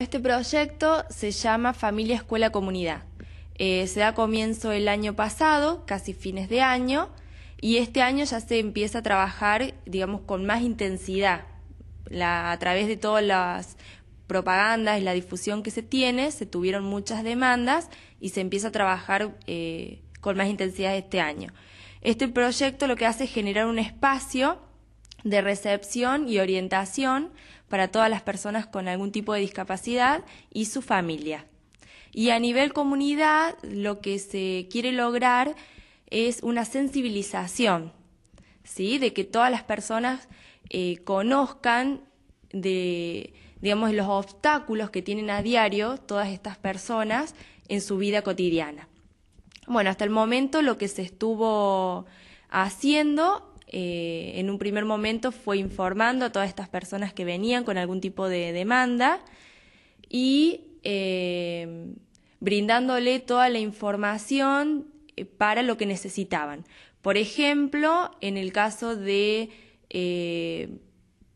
Este proyecto se llama Familia Escuela Comunidad. Eh, se da comienzo el año pasado, casi fines de año, y este año ya se empieza a trabajar, digamos, con más intensidad. a través de todas las propagandas y la difusión que se tiene, se tuvieron muchas demandas y se empieza a trabajar eh, con más intensidad este año. Este proyecto lo que hace es generar un espacio de recepción y orientación para todas las personas con algún tipo de discapacidad y su familia. Y a nivel comunidad lo que se quiere lograr es una sensibilización, ¿sí? De que todas las personas eh, conozcan de, digamos, los obstáculos que tienen a diario todas estas personas en su vida cotidiana. Bueno, hasta el momento lo que se estuvo haciendo eh, en un primer momento fue informando a todas estas personas que venían con algún tipo de demanda y eh, brindándole toda la información eh, para lo que necesitaban. Por ejemplo, en el caso de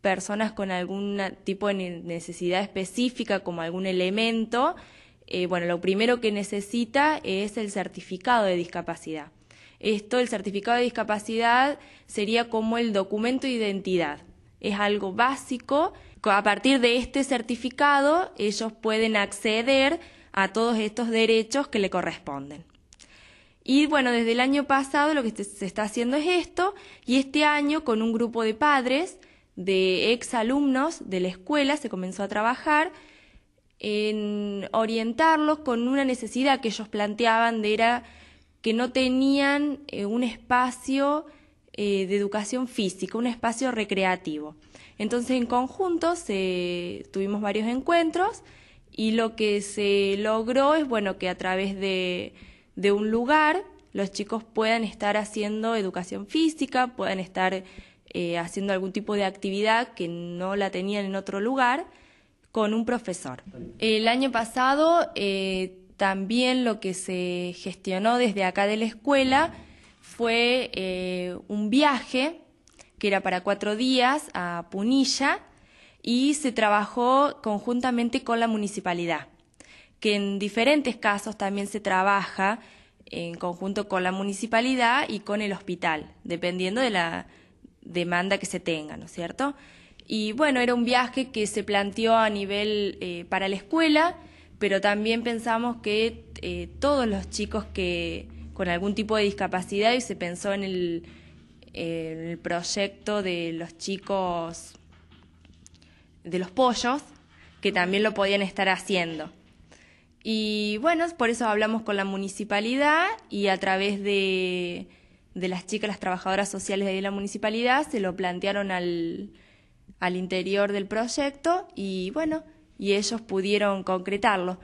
personas con algún tipo de necesidad específica, como algún elemento, bueno, lo primero que necesita es el certificado de discapacidad. Esto, el certificado de discapacidad, sería como el documento de identidad. Es algo básico. A partir de este certificado, ellos pueden acceder a todos estos derechos que le corresponden. Y bueno, desde el año pasado lo que se está haciendo es esto, y este año con un grupo de padres, de exalumnos de la escuela, se comenzó a trabajar en orientarlos con una necesidad que ellos planteaban de era que no tenían eh, un espacio eh, de educación física, un espacio recreativo. Entonces, en conjunto, tuvimos varios encuentros y lo que se logró es, bueno, que a través de, un lugar los chicos puedan estar haciendo educación física, puedan estar eh, haciendo algún tipo de actividad que no la tenían en otro lugar con un profesor. El año pasado también lo que se gestionó desde acá de la escuela fue eh, un viaje que era para cuatro días a Punilla y se trabajó conjuntamente con la municipalidad, que en diferentes casos también se trabaja en conjunto con la municipalidad y con el hospital, dependiendo de la demanda que se tenga, ¿no es cierto? Y bueno, era un viaje que se planteó a nivel eh, para la escuela pero también pensamos que eh, todos los chicos que con algún tipo de discapacidad y se pensó en el, proyecto de los chicos de los pollos, que también lo podían estar haciendo. Y bueno, por eso hablamos con la municipalidad y a través de, las chicas, las trabajadoras sociales de la municipalidad, se lo plantearon al, al interior del proyecto y bueno, y ellos pudieron concretarlo.